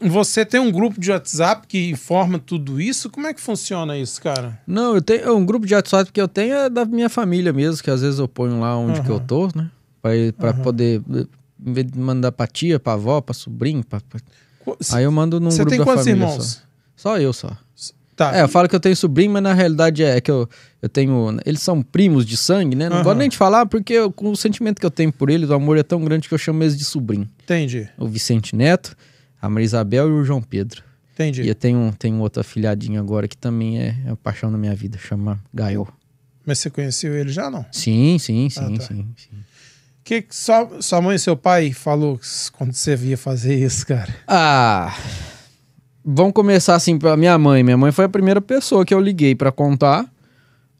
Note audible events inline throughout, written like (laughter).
Você tem um grupo de WhatsApp que informa tudo isso? Como é que funciona isso, cara? Não, eu tenho um grupo de WhatsApp que eu tenho é da minha família mesmo, que às vezes eu ponho lá onde uhum. que eu tô, né? Para uhum. poder eh, em vez de mandar pra tia, pra avó, pra sobrinho, pra... aí eu mando num grupo da família. Você tem quantos irmãos? Só, só eu só. Tá. É, eu falo que eu tenho sobrinho, mas na realidade é, é que eu, eu tenho. Eles são primos de sangue, né? Não uhum. gosto nem de falar, porque eu, com o sentimento que eu tenho por eles, o amor é tão grande que eu chamo eles de sobrinho. Entendi. O Vicente Neto a Maria Isabel e o João Pedro. Entendi. E eu tenho, um, tenho um outro afilhadinho agora que também é, é a paixão da minha vida, chama Gael. Mas você conheceu ele já não? Sim, sim, ah, sim, ah, tá. sim, sim. Que, que sua, sua mãe e seu pai falou quando você via fazer isso, cara? Ah, vamos começar assim para minha mãe. Minha mãe foi a primeira pessoa que eu liguei para contar.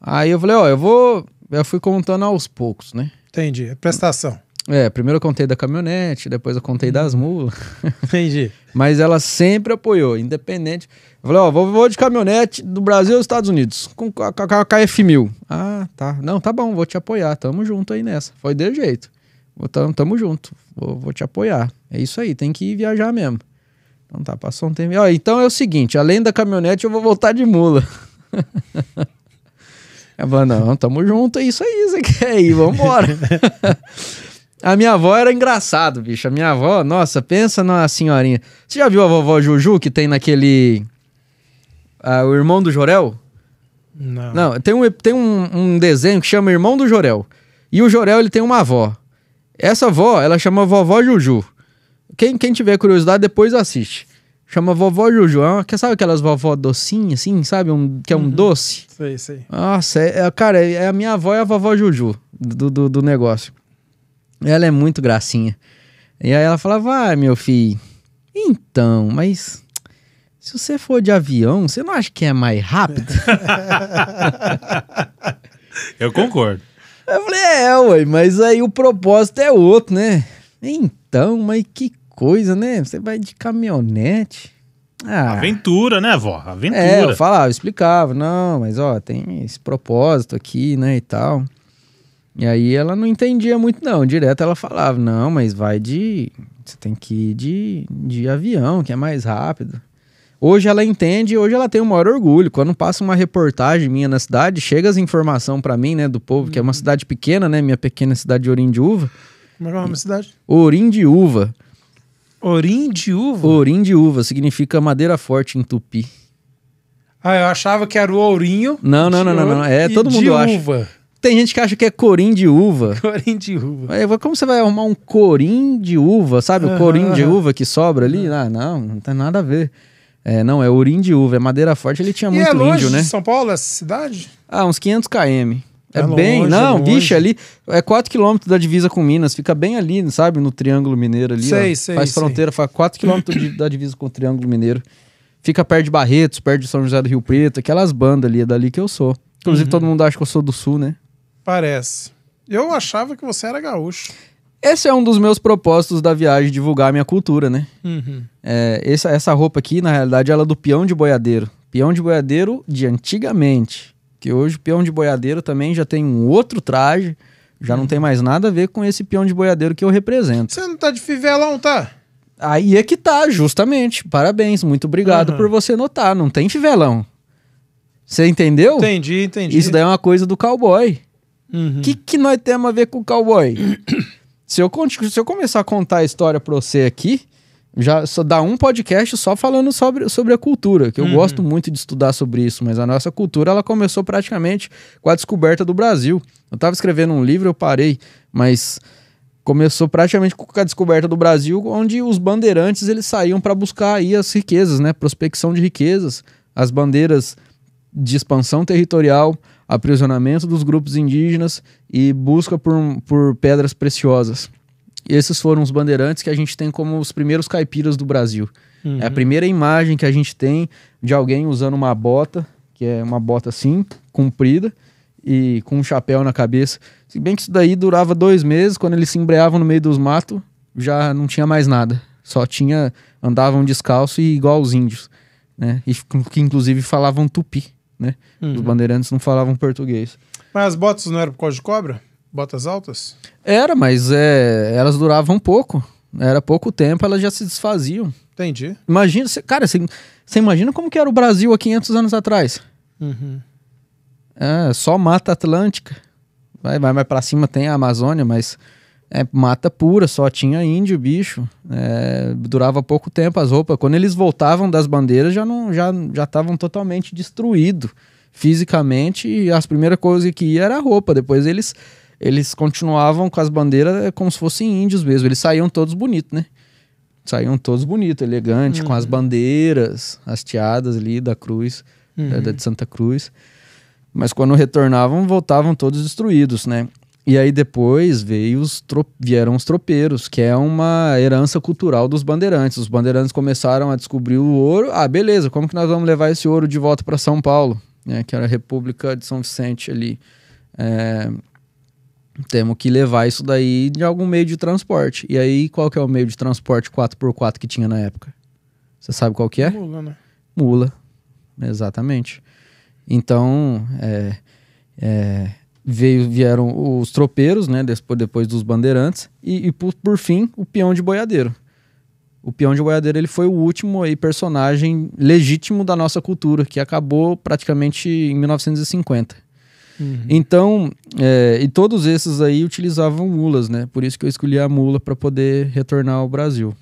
Aí eu falei, ó, eu vou, eu fui contando aos poucos, né? Entendi, é prestação. É, primeiro eu contei da caminhonete, depois eu contei das mulas. (laughs) Entendi. Mas ela sempre apoiou, independente. Eu falei, ó, vou, vou de caminhonete do Brasil aos Estados Unidos, com a, a, a KF1000. Ah, tá. Não, tá bom, vou te apoiar, tamo junto aí nessa. Foi de jeito. Tamo, tamo junto, vou, vou te apoiar. É isso aí, tem que ir viajar mesmo. Então tá, passou um tempo. Ó, então é o seguinte, além da caminhonete eu vou voltar de mula. Ela (laughs) falou, é, não, tamo junto, é isso aí, você quer ir, vambora. (laughs) A minha avó era engraçado, bicho. A minha avó, nossa, pensa na senhorinha. Você já viu a vovó Juju que tem naquele. Ah, o irmão do Jorel? Não. Não, tem, um, tem um, um desenho que chama Irmão do Jorel. E o Jorel, ele tem uma avó. Essa avó, ela chama vovó Juju. Quem, quem tiver curiosidade, depois assiste. Chama vovó Juju. É uma, sabe aquelas vovó docinha, assim, sabe? Um, que é um uhum. doce? Sei, sei. Nossa, é, é, cara, é, é a minha avó é a vovó Juju do, do, do negócio. Ela é muito gracinha. E aí ela falava: Ah, meu filho, então, mas se você for de avião, você não acha que é mais rápido? (laughs) Eu concordo. Eu falei, é, ué, mas aí o propósito é outro, né? Então, mas que coisa, né? Você vai de caminhonete. Ah, Aventura, né, vó? Aventura. É, eu falava, eu explicava, não, mas ó, tem esse propósito aqui, né, e tal. E aí ela não entendia muito, não. Direto ela falava: não, mas vai de. Você tem que ir de, de avião, que é mais rápido. Hoje ela entende, hoje ela tem o maior orgulho. Quando passa uma reportagem minha na cidade, chega as informação para mim, né, do povo, que é uma uhum. cidade pequena, né, minha pequena cidade de Uva. Como é, é o nome da cidade? Orim de Uva, significa madeira forte em tupi. Ah, eu achava que era o ourinho. Não, não, não, não, não, É, todo mundo acha. Tem gente que acha que é corim de uva. (laughs) Corim de uva. Aí, como você vai arrumar um corim de uva, sabe? Uhum. O corim de uva que sobra ali? Ah, não, não tem nada a ver. É, não, é urim de uva, é madeira forte. Ele tinha e muito é longe índio, né? São Paulo, essa cidade? Ah, uns 500 km. É, é bem, longe, não, bicho, é ali é 4km da divisa com Minas, fica bem ali, sabe, no Triângulo Mineiro ali. Sei, ó, sei, faz fronteira, faz 4km da divisa com o Triângulo Mineiro. Fica perto de Barretos, perto de São José do Rio Preto, aquelas bandas ali, é dali que eu sou. Inclusive, uhum. todo mundo acha que eu sou do Sul, né? Parece. Eu achava que você era gaúcho. Esse é um dos meus propósitos da viagem, divulgar a minha cultura, né? Uhum. É, essa, essa roupa aqui, na realidade, ela é do peão de boiadeiro. Peão de boiadeiro de antigamente. Que hoje o peão de boiadeiro também já tem um outro traje. Já uhum. não tem mais nada a ver com esse peão de boiadeiro que eu represento. Você não tá de fivelão, tá? Aí é que tá, justamente. Parabéns, muito obrigado uhum. por você notar. Não tem fivelão. Você entendeu? Entendi, entendi. Isso daí é uma coisa do cowboy. O uhum. que, que nós temos a ver com o cowboy? (coughs) se, eu, se eu começar a contar a história para você aqui, já só dá um podcast só falando sobre, sobre a cultura, que eu uhum. gosto muito de estudar sobre isso, mas a nossa cultura ela começou praticamente com a descoberta do Brasil. Eu estava escrevendo um livro, eu parei, mas começou praticamente com a descoberta do Brasil, onde os bandeirantes eles saíam para buscar aí as riquezas, né, prospecção de riquezas, as bandeiras de expansão territorial, aprisionamento dos grupos indígenas e busca por, por pedras preciosas. E esses foram os bandeirantes que a gente tem como os primeiros caipiras do Brasil. Uhum. É a uhum. primeira imagem que a gente tem de alguém usando uma bota, que é uma bota assim, comprida, e com um chapéu na cabeça. Se bem que isso daí durava dois meses, quando eles se embreavam no meio dos matos, já não tinha mais nada. Só tinha. andavam descalço e igual os índios. Né? E que inclusive falavam tupi né? Uhum. Os bandeirantes não falavam português. Mas as botas não eram por causa de cobra? Botas altas? Era, mas é, elas duravam pouco. Era pouco tempo, elas já se desfaziam. Entendi. Imagina, cê, cara, você imagina como que era o Brasil há 500 anos atrás. Uhum. É, só Mata Atlântica. Vai, vai mais para cima tem a Amazônia, mas é, mata pura, só tinha índio, bicho. É, durava pouco tempo as roupas. Quando eles voltavam das bandeiras, já não já já estavam totalmente destruídos fisicamente. E as primeiras coisas que ia era a roupa. Depois eles eles continuavam com as bandeiras é, como se fossem índios mesmo. Eles saíam todos bonitos, né? Saíam todos bonitos, elegantes, uhum. com as uhum. bandeiras hasteadas ali da cruz, é, uhum. da, de Santa Cruz. Mas quando retornavam, voltavam todos destruídos, né? E aí depois veio os vieram os tropeiros, que é uma herança cultural dos bandeirantes. Os bandeirantes começaram a descobrir o ouro. Ah, beleza, como que nós vamos levar esse ouro de volta para São Paulo? Né? Que era a República de São Vicente ali. É... Temos que levar isso daí de algum meio de transporte. E aí, qual que é o meio de transporte 4x4 que tinha na época? Você sabe qual que é? Mula, né? Mula, exatamente. Então, é... é veio, vieram os tropeiros, né? Depois, depois dos bandeirantes. E, e por, por, fim, o peão de boiadeiro. O peão de boiadeiro ele foi o último aí, personagem legítimo da nossa cultura, que acabou praticamente em 1950. Uhum. Então, é, e todos esses aí utilizavam mulas, né? Por isso que eu escolhi a mula para poder retornar ao Brasil.